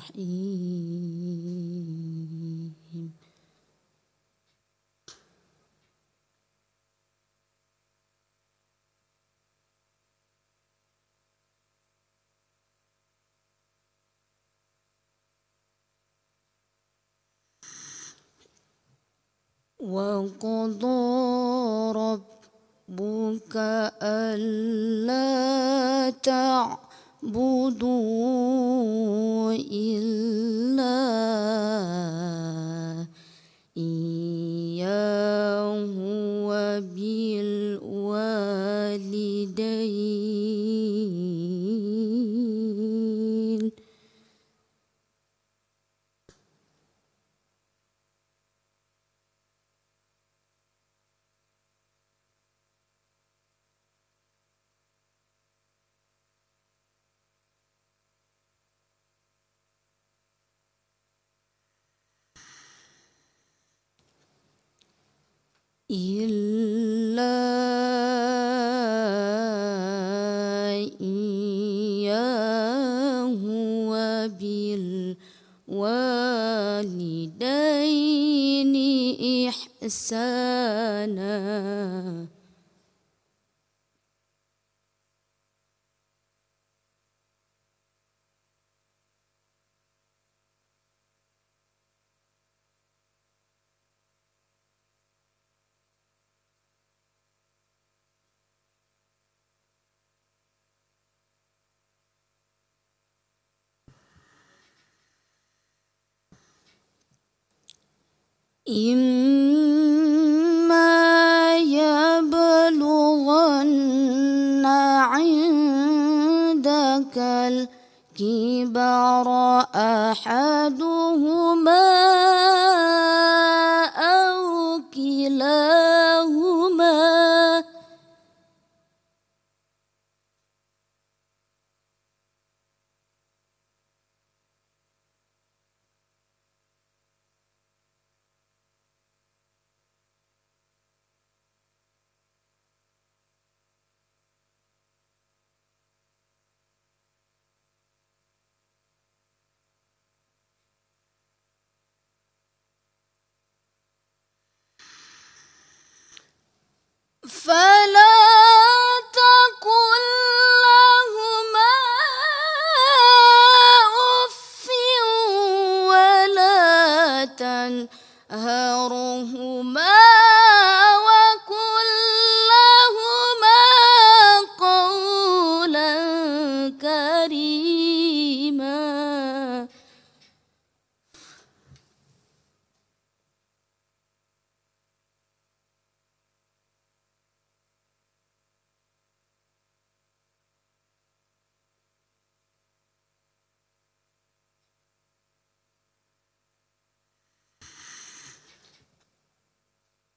الرحيم وقضى ربك ألا تعلم نعبد إلا إياه إلا إياه وبالوالدين إحسانا إما يبلغن عندك الكبر أحدهما أو كلاهما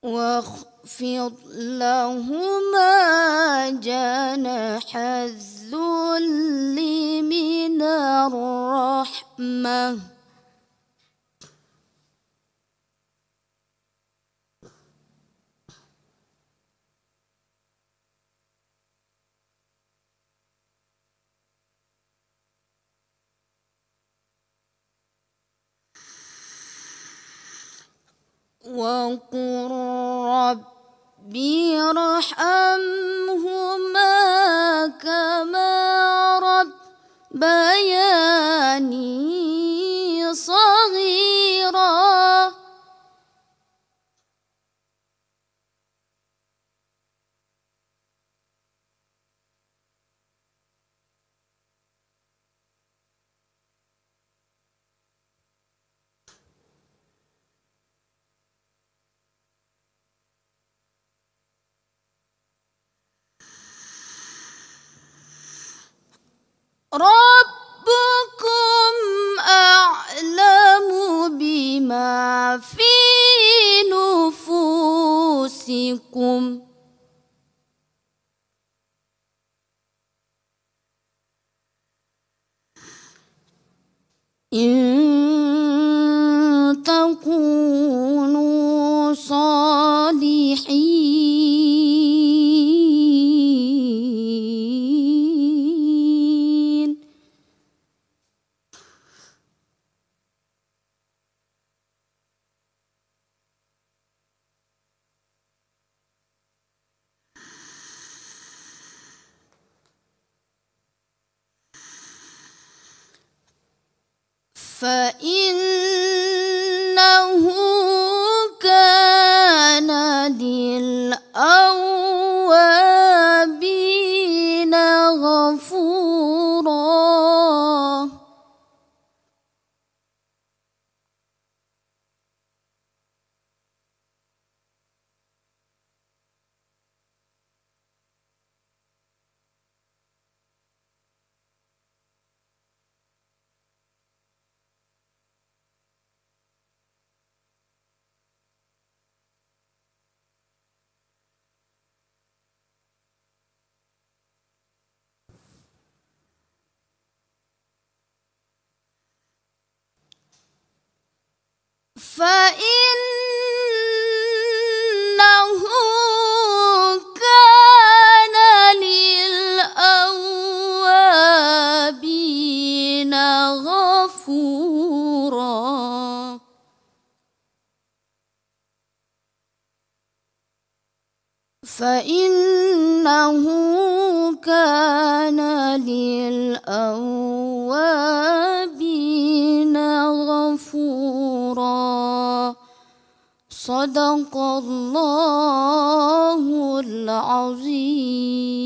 واخفض لهما جناح الذل من الرحمه وقل رب ارحمهما كما ربياني ما في نفوسكم فإن فإنه كان للأوابين غفورا فإنه كان للأوابين صدق الله العظيم